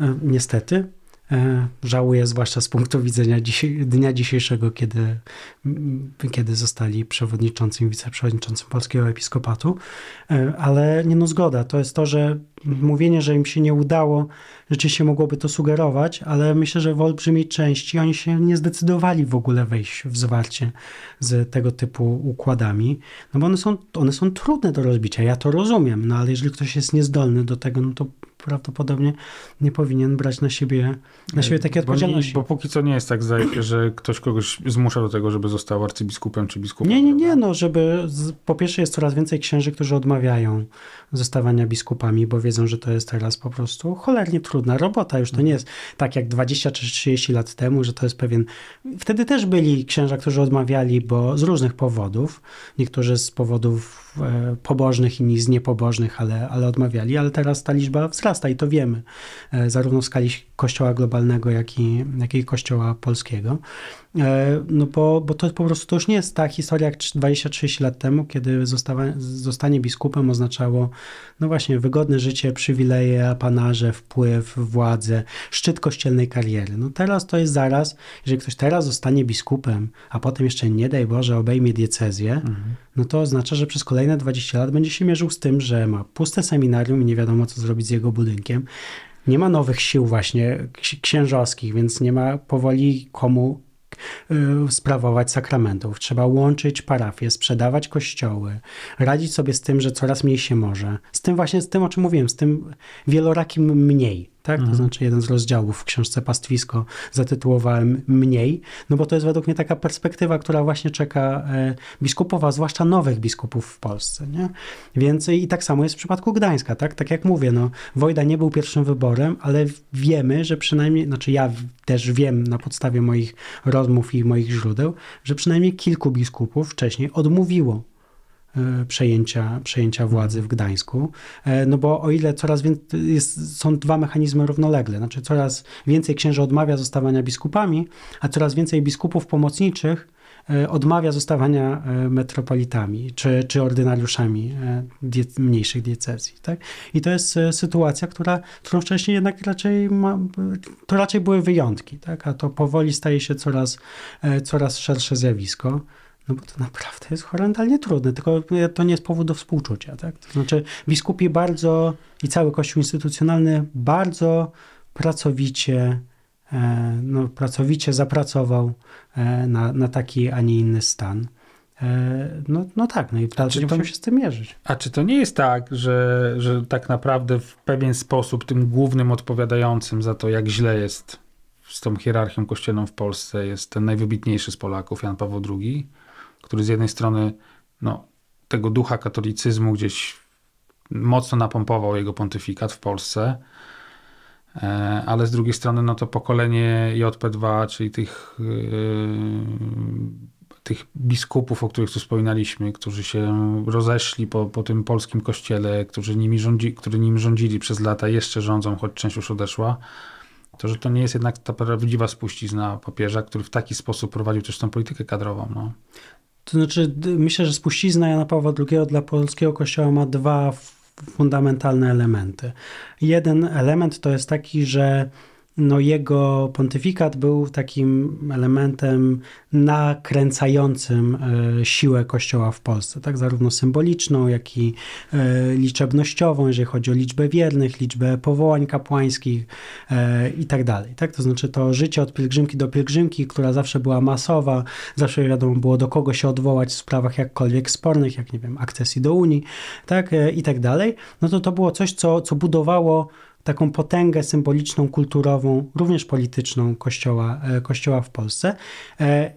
e, niestety. E, żałuję zwłaszcza z punktu widzenia dnia dzisiejszego, kiedy, mm, kiedy zostali przewodniczącym i wiceprzewodniczącym Polskiego Episkopatu. E, ale nie no zgoda, to jest to, że mówienie, że im się nie udało, rzeczywiście mogłoby to sugerować, ale myślę, że w olbrzymiej części oni się nie zdecydowali w ogóle wejść w zwarcie z tego typu układami, no bo one są, one są trudne do rozbicia, ja to rozumiem, no ale jeżeli ktoś jest niezdolny do tego, no to prawdopodobnie nie powinien brać na siebie, na siebie takiej odpowiedzialności. Bo, bo póki co nie jest tak, że ktoś kogoś zmusza do tego, żeby został arcybiskupem czy biskupem. Nie, nie, nie. No, żeby, po pierwsze jest coraz więcej księży, którzy odmawiają zostawania biskupami, bo wiedzą, że to jest teraz po prostu cholernie trudna robota. Już to nie mhm. jest tak jak 20 czy 30 lat temu, że to jest pewien... Wtedy też byli księża, którzy odmawiali, bo z różnych powodów. Niektórzy z powodów E, pobożnych, inni z niepobożnych, ale, ale odmawiali, ale teraz ta liczba wzrasta i to wiemy, e, zarówno w skali kościoła globalnego, jak i, jak i kościoła polskiego. E, no bo, bo to po prostu to już nie jest ta historia jak 20-30 lat temu, kiedy zostawa, zostanie biskupem oznaczało, no właśnie, wygodne życie, przywileje, apanarze, wpływ, władzę, szczyt kościelnej kariery. No teraz to jest zaraz, jeżeli ktoś teraz zostanie biskupem, a potem jeszcze nie daj Boże obejmie diecezję, mhm. no to oznacza, że przez kolejne 20 lat będzie się mierzył z tym, że ma puste seminarium i nie wiadomo co zrobić z jego budynkiem. Nie ma nowych sił właśnie księżowskich, więc nie ma powoli komu Y, sprawować sakramentów. Trzeba łączyć parafie, sprzedawać kościoły, radzić sobie z tym, że coraz mniej się może. Z tym właśnie, z tym o czym mówiłem, z tym wielorakim mniej tak? Mhm. To znaczy jeden z rozdziałów w książce Pastwisko zatytułowałem Mniej, no bo to jest według mnie taka perspektywa, która właśnie czeka e, biskupów, zwłaszcza nowych biskupów w Polsce, nie? Więc i tak samo jest w przypadku Gdańska, tak? Tak jak mówię, no Wojda nie był pierwszym wyborem, ale wiemy, że przynajmniej, znaczy ja też wiem na podstawie moich rozmów i moich źródeł, że przynajmniej kilku biskupów wcześniej odmówiło Y, przejęcia, przejęcia władzy w Gdańsku. E, no bo o ile coraz więcej, jest, są dwa mechanizmy równolegle, znaczy coraz więcej księży odmawia zostawania biskupami, a coraz więcej biskupów pomocniczych e, odmawia zostawania e, metropolitami czy, czy ordynariuszami die, mniejszych diecezji. Tak? I to jest sytuacja, która, którą wcześniej jednak raczej ma, to raczej były wyjątki, tak? a to powoli staje się coraz, coraz szersze zjawisko. No bo to naprawdę jest horrendalnie trudne, tylko to nie jest powód do współczucia. Tak? To znaczy biskupi bardzo i cały Kościół instytucjonalny bardzo pracowicie, e, no, pracowicie zapracował e, na, na taki, a nie inny stan. E, no, no tak, no i będziemy to... się z tym mierzyć. A czy to nie jest tak, że, że tak naprawdę w pewien sposób tym głównym odpowiadającym za to, jak źle jest z tą hierarchią kościelną w Polsce, jest ten najwybitniejszy z Polaków, Jan Paweł II? który z jednej strony no, tego ducha katolicyzmu gdzieś mocno napompował jego pontyfikat w Polsce, e, ale z drugiej strony no to pokolenie JP2, czyli tych, e, tych biskupów, o których tu wspominaliśmy, którzy się rozeszli po, po tym polskim kościele, którzy nimi rządzi, nim rządzili przez lata, jeszcze rządzą, choć część już odeszła, to że to nie jest jednak ta prawdziwa spuścizna papieża, który w taki sposób prowadził też tą politykę kadrową. No. To znaczy, myślę, że spuścizna Jana Pawła II dla polskiego kościoła ma dwa fundamentalne elementy. Jeden element to jest taki, że no jego pontyfikat był takim elementem nakręcającym e, siłę Kościoła w Polsce, tak zarówno symboliczną, jak i e, liczebnościową, jeżeli chodzi o liczbę wiernych, liczbę powołań kapłańskich e, i tak dalej. Tak? To znaczy to życie od pielgrzymki do pielgrzymki, która zawsze była masowa, zawsze wiadomo było do kogo się odwołać w sprawach jakkolwiek spornych, jak nie wiem, akcesji do Unii tak? i tak dalej, no to to było coś, co, co budowało taką potęgę symboliczną, kulturową, również polityczną kościoła, e, kościoła w Polsce e,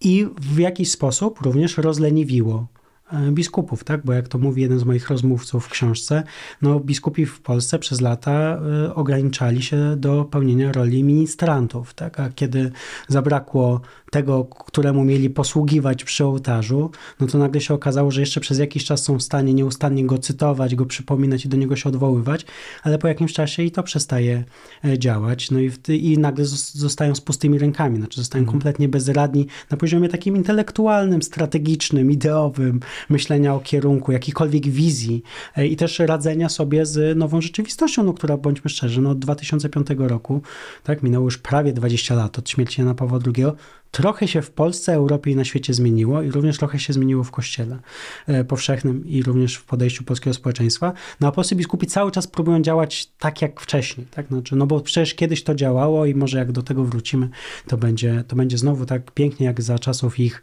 i w jakiś sposób również rozleniwiło e, biskupów, tak? Bo jak to mówi jeden z moich rozmówców w książce, no biskupi w Polsce przez lata ograniczali się do pełnienia roli ministrantów, tak? A kiedy zabrakło tego, któremu mieli posługiwać przy ołtarzu, no to nagle się okazało, że jeszcze przez jakiś czas są w stanie nieustannie go cytować, go przypominać i do niego się odwoływać, ale po jakimś czasie i to przestaje e, działać, no i, i nagle zostają z pustymi rękami, znaczy zostają mhm. kompletnie bezradni na poziomie takim intelektualnym, strategicznym, ideowym, myślenia o kierunku, jakiejkolwiek wizji e, i też radzenia sobie z nową rzeczywistością, no która bądźmy szczerzy, no od 2005 roku, tak, minęło już prawie 20 lat od śmierci Jana Pawła II, trochę się w Polsce, Europie i na świecie zmieniło i również trochę się zmieniło w Kościele e, powszechnym i również w podejściu polskiego społeczeństwa. No apostoł biskupi cały czas próbują działać tak jak wcześniej, tak? Znaczy, no bo przecież kiedyś to działało i może jak do tego wrócimy, to będzie, to będzie znowu tak pięknie jak za czasów ich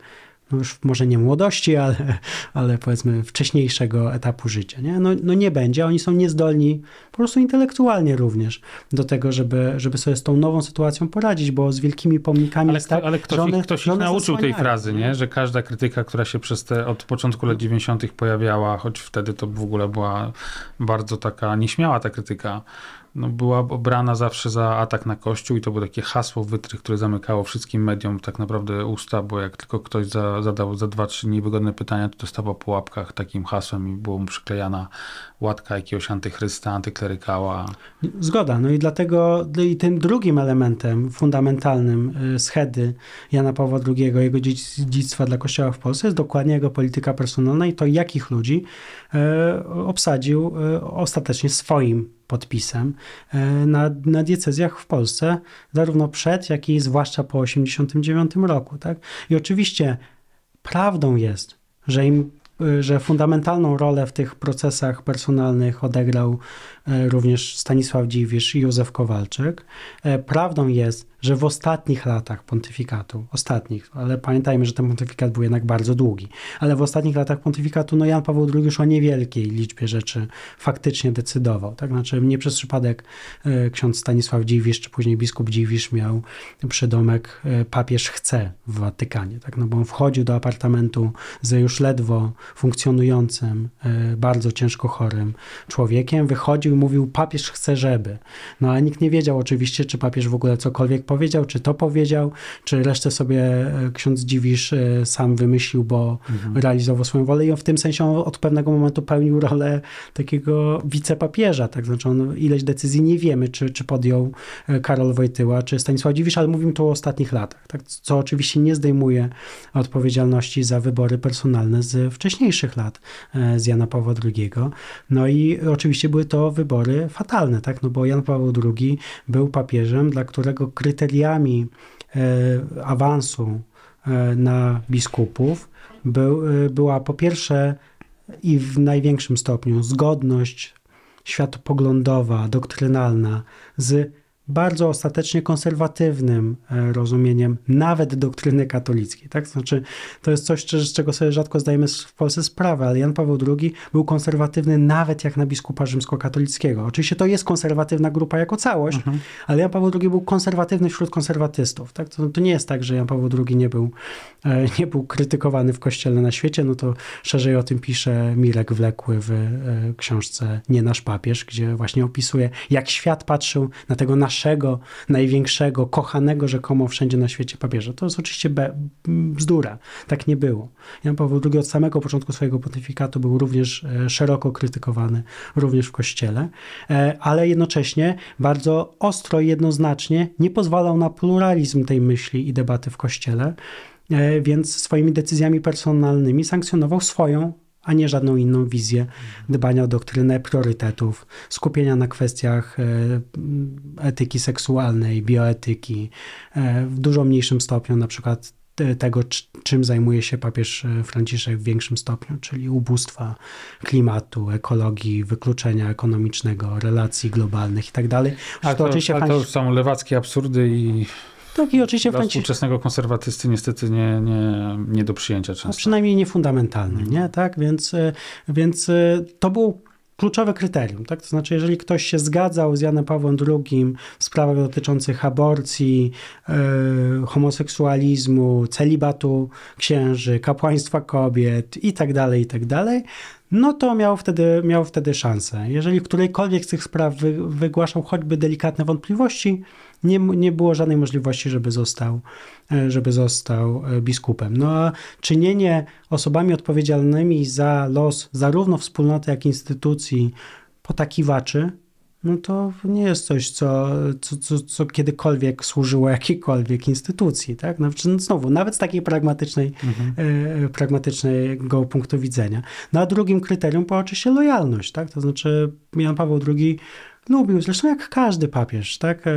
już może nie młodości, ale, ale powiedzmy wcześniejszego etapu życia. Nie? No, no nie będzie, oni są niezdolni po prostu intelektualnie również do tego, żeby, żeby sobie z tą nową sytuacją poradzić, bo z wielkimi pomnikami ale, tak, Ale ktoś, one, ktoś ich nauczył tej frazy, nie? że każda krytyka, która się przez te od początku lat 90. pojawiała, choć wtedy to w ogóle była bardzo taka nieśmiała ta krytyka, no, była obrana zawsze za atak na Kościół i to było takie hasło wytrych, które zamykało wszystkim mediom tak naprawdę usta, bo jak tylko ktoś za, zadał za dwa, trzy niewygodne pytania, to dostawał po łapkach takim hasłem i było mu przyklejana łatka jakiegoś antychrysta, antyklerykała. Zgoda, no i dlatego no i tym drugim elementem fundamentalnym y, schedy Jana Pawła II, jego dziedzictwa dla Kościoła w Polsce jest dokładnie jego polityka personalna i to jakich ludzi y, obsadził y, ostatecznie swoim podpisem e, na, na diecezjach w Polsce, zarówno przed, jak i zwłaszcza po 1989 roku. Tak? I oczywiście prawdą jest, że im e, że fundamentalną rolę w tych procesach personalnych odegrał e, również Stanisław Dziwisz i Józef Kowalczyk. Prawdą jest, że w ostatnich latach pontyfikatu, ostatnich, ale pamiętajmy, że ten pontyfikat był jednak bardzo długi, ale w ostatnich latach pontyfikatu no Jan Paweł II już o niewielkiej liczbie rzeczy faktycznie decydował. Tak? Znaczy nie przez przypadek e, ksiądz Stanisław Dziwisz, czy później biskup Dziwisz miał przydomek e, papież chce w Watykanie, tak? no bo on wchodził do apartamentu ze już ledwo funkcjonującym, e, bardzo ciężko chorym człowiekiem, wychodził i mówił papież chce żeby. No a nikt nie wiedział oczywiście, czy papież w ogóle cokolwiek powiedział, czy to powiedział, czy resztę sobie e, ksiądz Dziwisz e, sam wymyślił, bo mhm. realizował swoją wolę i w tym sensie on od pewnego momentu pełnił rolę takiego wicepapieża, tak znaczy on ileś decyzji nie wiemy, czy, czy podjął e, Karol Wojtyła, czy Stanisław Dziwisz, ale mówimy tu o ostatnich latach, tak? co oczywiście nie zdejmuje odpowiedzialności za wybory personalne z wcześniejszych lat z Jana Pawła II. No i oczywiście były to wybory fatalne, tak? no bo Jan Paweł II był papieżem, dla którego krytyka kryteriami e, awansu e, na biskupów był, e, była po pierwsze i w największym stopniu zgodność światopoglądowa, doktrynalna z bardzo ostatecznie konserwatywnym e, rozumieniem nawet doktryny katolickiej. Tak? Znaczy, to jest coś, z czego sobie rzadko zdajemy w Polsce sprawę, ale Jan Paweł II był konserwatywny nawet jak na biskupa rzymskokatolickiego. Oczywiście to jest konserwatywna grupa jako całość, mhm. ale Jan Paweł II był konserwatywny wśród konserwatystów. Tak? To, to, nie jest tak, że Jan Paweł II nie był, e, <laughs> nie był krytykowany w kościele na świecie, no to szerzej o tym pisze Mirek Wlekły w e, książce Nie nasz papież, gdzie właśnie opisuje, jak świat patrzył na tego naszego naszego największego, kochanego rzekomo wszędzie na świecie papieża. To jest oczywiście be, bzdura. Tak nie było. Jan Paweł II od samego początku swojego pontyfikatu był również e, szeroko krytykowany, również w Kościele, e, ale jednocześnie bardzo ostro i jednoznacznie nie pozwalał na pluralizm tej myśli i debaty w Kościele, e, więc swoimi decyzjami personalnymi sankcjonował swoją a nie żadną inną wizję dbania o doktrynę priorytetów, skupienia na kwestiach e, etyki seksualnej, bioetyki, e, w dużo mniejszym stopniu na przykład tego, czym zajmuje się papież e, Franciszek w większym stopniu, czyli ubóstwa, klimatu, ekologii, wykluczenia ekonomicznego, relacji globalnych itd. Tak ale to, to, ale to są lewackie absurdy i tak i oczywiście Dla w końcu współczesnego konserwatysty niestety nie, nie, nie do przyjęcia no, często. A przynajmniej nie fundamentalny, mhm. nie? Tak, więc, e, więc e, to był kluczowe kryterium. Tak? To znaczy, jeżeli ktoś się zgadzał z Janem Pawłem II w sprawach dotyczących aborcji, yy, homoseksualizmu, celibatu księży, kapłaństwa kobiet itd., tak itd., tak no to miał wtedy, miał wtedy szansę. Jeżeli w którejkolwiek z tych spraw wy, wygłaszał choćby delikatne wątpliwości, nie, nie było żadnej możliwości, żeby został, e, żeby został e, biskupem. No a czynienie osobami odpowiedzialnymi za los zarówno wspólnoty, jak i instytucji potakiwaczy, no to nie jest coś, co, co, co, co kiedykolwiek służyło jakiejkolwiek instytucji. Tak? No, no znowu, nawet z takiej pragmatycznej, mhm. y, pragmatycznego punktu widzenia. No a drugim kryterium była oczywiście lojalność. Tak? To znaczy Jan Paweł II lubił, zresztą jak każdy papież, tak, e,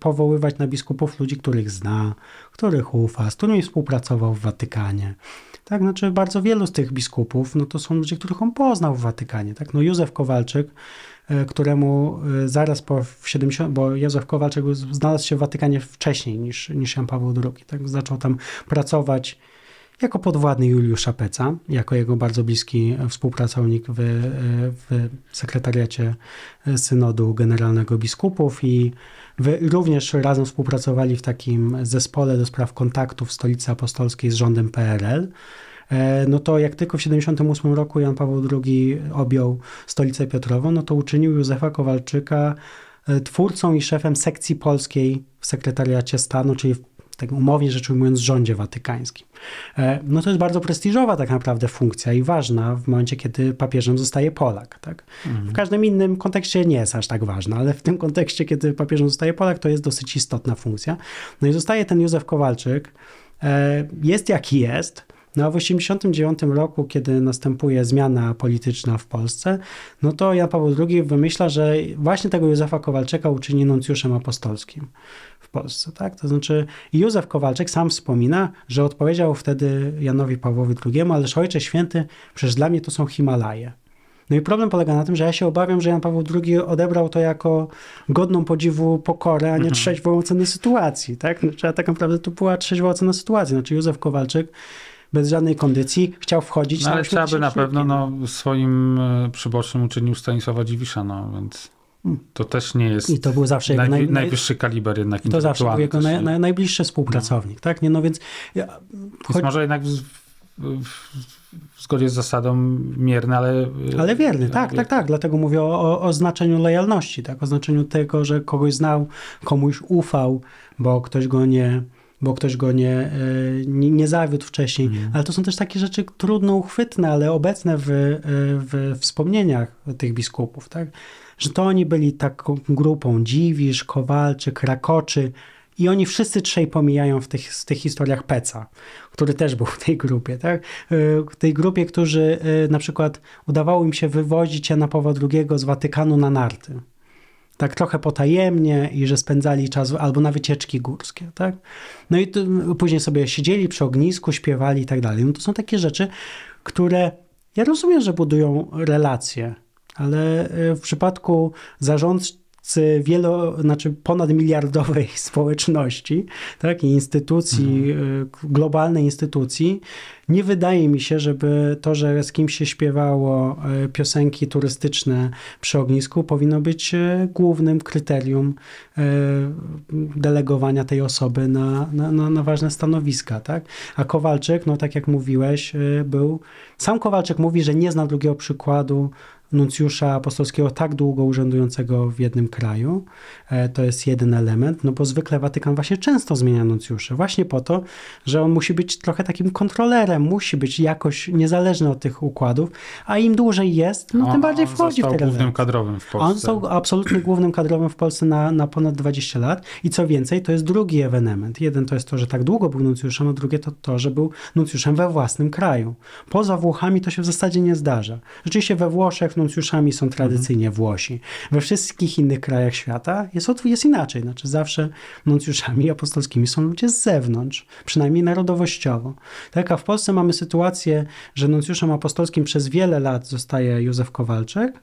powoływać na biskupów ludzi, których zna, których ufa, z którymi współpracował w Watykanie. Tak, znaczy bardzo wielu z tych biskupów, no to są ludzie, których on poznał w Watykanie, tak, no Józef Kowalczyk, e, któremu e, zaraz po 70, bo Józef Kowalczyk znalazł się w Watykanie wcześniej niż, niż Jan Paweł II, tak, zaczął tam pracować jako podwładny Juliusza Peca, jako jego bardzo bliski współpracownik w, w sekretariacie Synodu Generalnego Biskupów i wy również razem współpracowali w takim zespole do spraw kontaktów Stolicy Apostolskiej z rządem PRL. E, no to jak tylko w 1978 roku Jan Paweł II objął stolicę Piotrową, no to uczynił Józefa Kowalczyka e, twórcą i szefem sekcji polskiej w sekretariacie stanu, czyli tak umownie rzecz ujmując, rządzie watykańskim. E, no to jest bardzo prestiżowa tak naprawdę funkcja i ważna w momencie, kiedy papieżem zostaje Polak. Tak? Mhm. W każdym innym kontekście nie jest aż tak ważna, ale w tym kontekście, kiedy papieżem zostaje Polak, to jest dosyć istotna funkcja. No i zostaje ten Józef Kowalczyk. E, jest jaki jest. No a w 89 roku, kiedy następuje zmiana polityczna w Polsce, no to Jan Paweł II wymyśla, że właśnie tego Józefa Kowalczyka uczyni nuncjuszem apostolskim. Polsce. Tak? To znaczy Józef Kowalczyk sam wspomina, że odpowiedział wtedy Janowi Pawłowi II, ależ Ojcze Święty, przecież dla mnie to są Himalaje. No i problem polega na tym, że ja się obawiam, że Jan Paweł II odebrał to jako godną podziwu pokorę, a nie mhm. trzeźwą ocenę sytuacji. Tak? Znaczy, no, a tak naprawdę to była trzeźwa ocena sytuacji. Znaczy Józef Kowalczyk bez żadnej kondycji chciał wchodzić. No, ale trzeba by na pewno no, swoim e, przybocznym uczynił Stanisława Dziwisza, no więc... To też nie jest. I to był zawsze jego naj, najwyższy kaliber jednak To zawsze był jego naj, naj, najbliższy no. współpracownik, no. tak? Nie, no więc. Ja, choć... Może jednak w, w, w zgodzie z zasadą mierny, ale. Y, ale wierny, tak, tak, tak. Dlatego mówię o, o, znaczeniu lojalności, tak? O znaczeniu tego, że kogoś znał, komuś ufał, bo ktoś go nie bo ktoś go nie, e, nie, nie zawiódł wcześniej. Mhm. Ale to są też takie rzeczy trudno uchwytne, ale obecne w, e, w wspomnieniach tych biskupów, tak? Że to oni byli taką grupą Dziwisz, Kowalczyk, Rakoczy i oni wszyscy trzej pomijają w tych, w tych historiach Peca, który też był w tej grupie, tak? E, w tej grupie, którzy na przykład udawało im się wywozić Jana Pawła II z Watykanu na narty tak trochę potajemnie i że spędzali czas albo na wycieczki górskie, tak? No i mm, później sobie siedzieli przy ognisku, śpiewali i tak dalej. No to są takie rzeczy, które ja rozumiem, że budują relacje, ale y, w przypadku zarządcy z wielo, znaczy miliardowej <laughs> społeczności tak, instytucji, mhm. Y, globalnej instytucji, nie wydaje mi się, żeby to, że z kim się śpiewało y, piosenki turystyczne przy ognisku, powinno być y, głównym kryterium delegowania tej osoby na, na, na ważne stanowiska. Tak? A Kowalczyk, no tak jak mówiłeś, był. Sam Kowalczyk mówi, że nie zna drugiego przykładu nuncjusza apostolskiego tak długo urzędującego w jednym kraju. E, to jest jeden element, no bo zwykle Watykan właśnie często zmienia nuncjuszy, właśnie po to, że on musi być trochę takim kontrolerem, musi być jakoś niezależny od tych układów, a im dłużej jest, no on, no, tym bardziej on wchodzi w te głównym kadrowym w Polsce. On został absolutnie głównym kadrowym w Polsce na, na ponad 20 lat i co więcej, to jest drugi ewenement. Jeden to jest to, że tak długo był nuncjuszem, a drugie to to, że był nuncjuszem we własnym kraju. Poza Włochami to się w zasadzie nie zdarza. Rzeczywiście we Włoszech Nuncjuszami są mhm. tradycyjnie Włosi. We wszystkich innych krajach świata jest, jest inaczej. Znaczy zawsze nuncjuszami apostolskimi są ludzie z zewnątrz, przynajmniej narodowościowo. Tak, a w Polsce mamy sytuację, że nuncjuszem apostolskim przez wiele lat zostaje Józef Kowalczyk,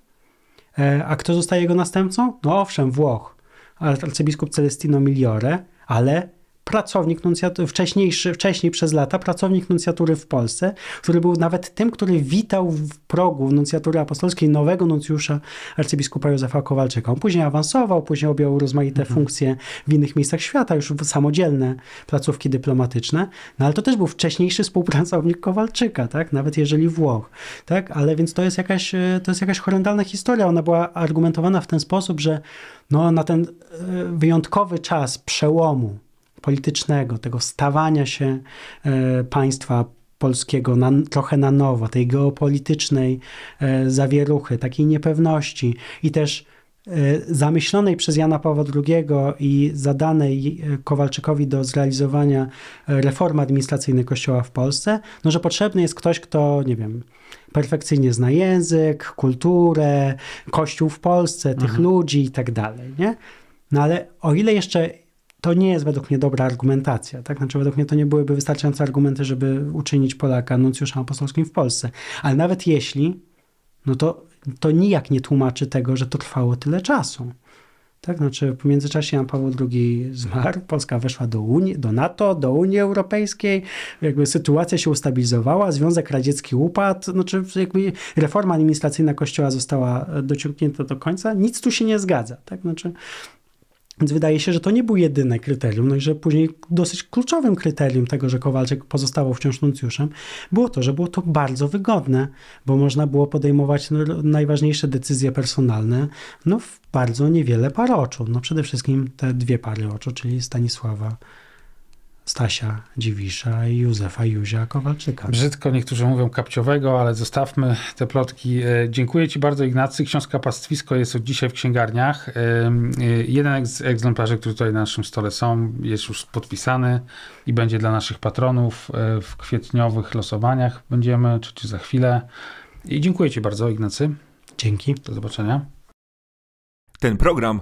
e, a kto zostaje jego następcą? No owszem, Włoch, arcybiskup Celestino Miliore, ale pracownik nuncjatury, wcześniejszy, wcześniej przez lata pracownik nuncjatury w Polsce, który był nawet tym, który witał w progu nuncjatury apostolskiej nowego nuncjusza arcybiskupa Józefa Kowalczyka. On później awansował, później objął rozmaite mhm. funkcje w innych miejscach świata, już samodzielne placówki dyplomatyczne, no ale to też był wcześniejszy współpracownik Kowalczyka, tak? Nawet jeżeli Włoch, tak? Ale więc to jest jakaś, e, to jest jakaś horrendalna historia. Ona była argumentowana w ten sposób, że no, na ten e, wyjątkowy czas przełomu politycznego, tego stawania się e, państwa polskiego na, trochę na nowo, tej geopolitycznej e, zawieruchy, takiej niepewności i też e, zamyślonej przez Jana Pawła II i zadanej Kowalczykowi do zrealizowania reformy administracyjnej Kościoła w Polsce, no że potrzebny jest ktoś, kto, nie wiem, perfekcyjnie zna język, kulturę, Kościół w Polsce, tych mhm. ludzi i tak dalej, nie? No ale o ile jeszcze to nie jest według mnie dobra argumentacja. Tak? Znaczy, według mnie to nie byłyby wystarczające argumenty, żeby uczynić Polaka nuncjuszem apostolskim w Polsce. Ale nawet jeśli, no to, to nijak nie tłumaczy tego, że to trwało tyle czasu. Tak, znaczy w międzyczasie Jan Paweł II zmarł, Polska weszła do, Unii, do NATO, do Unii Europejskiej, jakby sytuacja się ustabilizowała, Związek Radziecki upadł, znaczy jakby reforma administracyjna Kościoła została dociągnięta do końca, nic tu się nie zgadza. Tak, znaczy więc wydaje się, że to nie był jedyne kryterium, no i że później dosyć kluczowym kryterium tego, że Kowalczyk pozostał wciąż nuncjuszem, było to, że było to bardzo wygodne, bo można było podejmować no, najważniejsze decyzje personalne no, w bardzo niewiele par oczu. No, przede wszystkim te dwie pary oczu, czyli Stanisława Stasia Dziwisza i Józefa Józia Kowalczyka. Brzydko niektórzy mówią kapciowego, ale zostawmy te plotki. E, dziękuję Ci bardzo Ignacy. Książka Pastwisko jest od dzisiaj w księgarniach. E, e, jeden z egzemplarzy, który tutaj na naszym stole są, jest już podpisany i będzie dla naszych patronów w kwietniowych losowaniach będziemy, czy, czy za chwilę. I dziękuję Ci bardzo Ignacy. Dzięki. Do zobaczenia. Ten program